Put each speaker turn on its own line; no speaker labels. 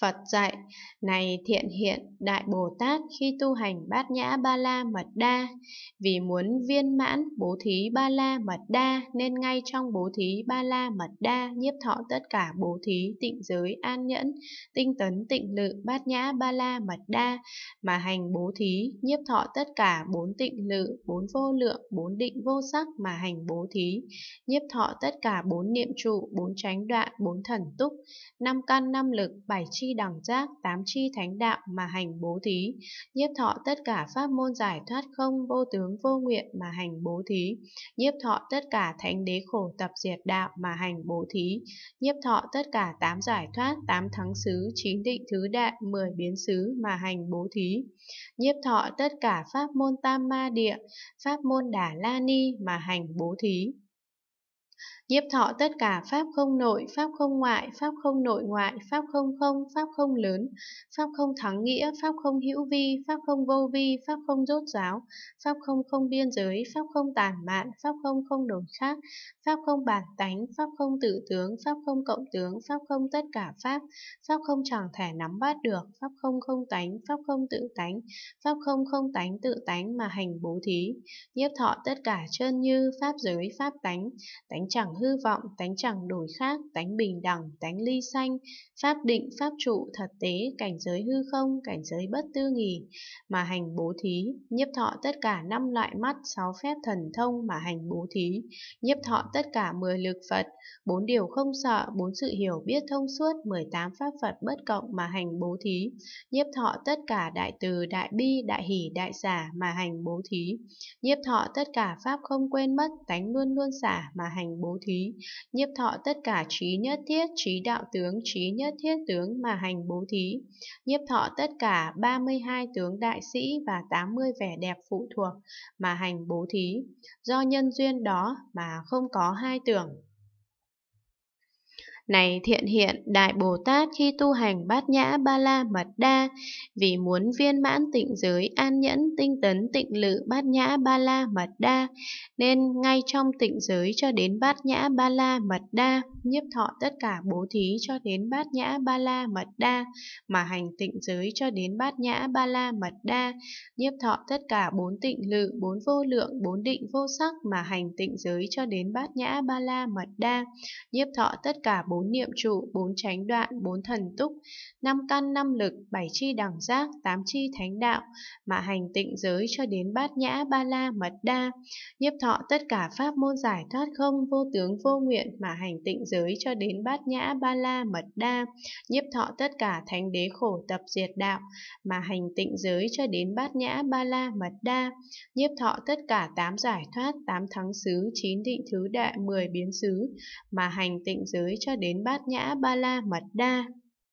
Phật dạy, này thiện hiện Đại Bồ Tát khi tu hành bát nhã ba la mật đa, vì muốn viên mãn bố thí ba la mật đa nên ngay trong bố thí ba la mật đa nhiếp thọ tất cả bố thí tịnh giới an nhẫn, tinh tấn tịnh lự bát nhã ba la mật đa mà hành bố thí nhiếp thọ tất cả bốn tịnh lự, bốn vô lượng, bốn định vô sắc mà hành bố thí nhiếp thọ tất cả bốn niệm trụ, bốn tránh đoạn, bốn thần túc, năm căn năm lực, bảy chi chi đẳng giác, tám chi thánh đạo mà hành bố thí, nhiếp thọ tất cả pháp môn giải thoát không vô tướng vô nguyện mà hành bố thí, nhiếp thọ tất cả thánh đế khổ tập diệt đạo mà hành bố thí, nhiếp thọ tất cả tám giải thoát, tám thắng xứ, chín định thứ đại, mười biến xứ mà hành bố thí, nhiếp thọ tất cả pháp môn tam ma địa, pháp môn đà la ni mà hành bố thí nhiếp thọ tất cả pháp không nội, pháp không ngoại, pháp không nội ngoại, pháp không không, pháp không lớn, pháp không thắng nghĩa, pháp không hữu vi, pháp không vô vi, pháp không rốt ráo pháp không không biên giới, pháp không tàn mạn, pháp không không đổi khác, pháp không bản tánh, pháp không tự tướng, pháp không cộng tướng, pháp không tất cả pháp, pháp không chẳng thể nắm bắt được, pháp không không tánh, pháp không tự tánh, pháp không không tánh tự tánh mà hành bố thí. Nhiếp thọ tất cả chân như pháp giới, pháp tánh, tánh chẳng hư vọng, tánh chẳng đổi khác, tánh bình đẳng, tánh ly sanh, pháp định, pháp trụ, thật tế, cảnh giới hư không, cảnh giới bất tư nghỉ, mà hành bố thí, nhiếp thọ tất cả năm loại mắt, sáu phép thần thông mà hành bố thí, nhiếp thọ tất cả mười lực Phật, bốn điều không sợ, bốn sự hiểu biết thông suốt, mười tám pháp Phật bất cộng mà hành bố thí, nhiếp thọ tất cả đại từ, đại bi, đại hỷ, đại xả mà hành bố thí, nhiếp thọ tất cả pháp không quên mất, tánh luôn luôn xả mà hành bố thí. Nhiếp thọ tất cả trí nhất thiết, trí đạo tướng, trí nhất thiết tướng mà hành bố thí. Nhiếp thọ tất cả 32 tướng đại sĩ và 80 vẻ đẹp phụ thuộc mà hành bố thí. Do nhân duyên đó mà không có hai tưởng. Này thiện hiện Đại Bồ Tát khi tu hành bát nhã ba la mật đa, vì muốn viên mãn tịnh giới an nhẫn tinh tấn tịnh lự bát nhã ba la mật đa, nên ngay trong tịnh giới cho đến bát nhã ba la mật đa, nhiếp thọ tất cả bố thí cho đến bát nhã ba la mật đa, mà hành tịnh giới cho đến bát nhã ba la mật đa, nhiếp thọ tất cả bốn tịnh lự, bốn vô lượng, bốn định vô sắc mà hành tịnh giới cho đến bát nhã ba la mật đa, nhiếp thọ tất cả bốn niệm trụ, bốn chánh đoạn, bốn thần túc, năm căn năm lực, bảy chi đẳng giác, tám chi thánh đạo, mà hành tịnh giới cho đến bát nhã ba la mật đa, nhiếp thọ tất cả pháp môn giải thoát không vô tướng vô nguyện mà hành tịnh giới cho đến bát nhã ba la mật đa, nhiếp thọ tất cả thánh đế khổ tập diệt đạo mà hành tịnh giới cho đến bát nhã ba la mật đa, nhiếp thọ tất cả tám giải thoát, tám thắng xứ, chín định thứ đại, mười biến xứ mà hành tịnh giới cho đến đến Bát Nhã Ba La Mật Đa.